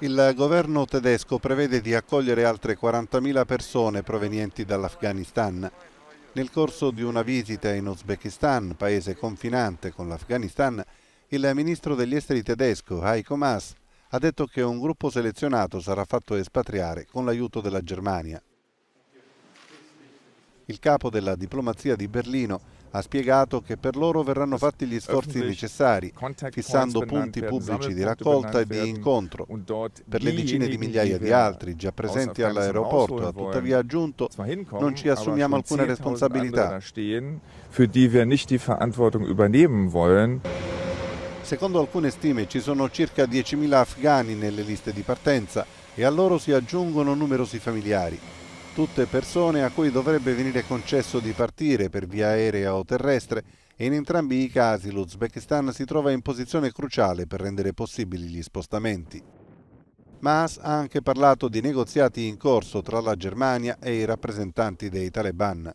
Il governo tedesco prevede di accogliere altre 40.000 persone provenienti dall'Afghanistan. Nel corso di una visita in Uzbekistan, paese confinante con l'Afghanistan, il ministro degli esteri tedesco, Heiko Maas, ha detto che un gruppo selezionato sarà fatto espatriare con l'aiuto della Germania. Il capo della diplomazia di Berlino ha spiegato che per loro verranno fatti gli sforzi necessari, fissando punti pubblici di raccolta e di incontro. Per le decine di migliaia di altri già presenti all'aeroporto ha tuttavia aggiunto non ci assumiamo alcuna responsabilità. Secondo alcune stime ci sono circa 10.000 afghani nelle liste di partenza e a loro si aggiungono numerosi familiari tutte persone a cui dovrebbe venire concesso di partire per via aerea o terrestre e in entrambi i casi l'Uzbekistan si trova in posizione cruciale per rendere possibili gli spostamenti. Maas ha anche parlato di negoziati in corso tra la Germania e i rappresentanti dei Taliban.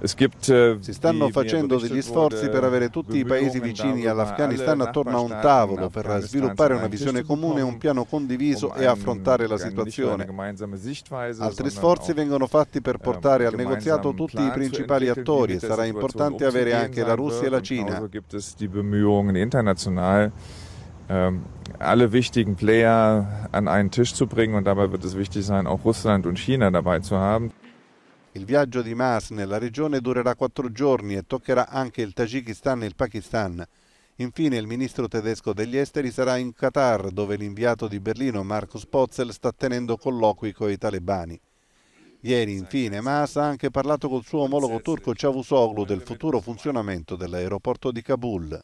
Eh, si stanno facendo degli sforzi per avere eh, tutti i paesi vicini all'Afghanistan attorno a un tavolo per sviluppare una visione comune, un piano condiviso e affrontare la situazione. Altri sforzi vengono fatti per ehm, portare al negoziato tutti i principali attori e sarà importante avere anche la Russia e la Cina. Ähm, alle wichtigen Player an einen Tisch zu bringen und dabei wird es wichtig sein, auch Russland und China dabei zu haben. Il viaggio di Maas nella regione durerà quattro giorni e toccherà anche il Tagikistan e il Pakistan. Infine il ministro tedesco degli esteri sarà in Qatar, dove l'inviato di Berlino Marcus Pozzel sta tenendo colloqui con i talebani. Ieri infine Maas ha anche parlato col suo omologo turco Cavusoglu del futuro funzionamento dell'aeroporto di Kabul.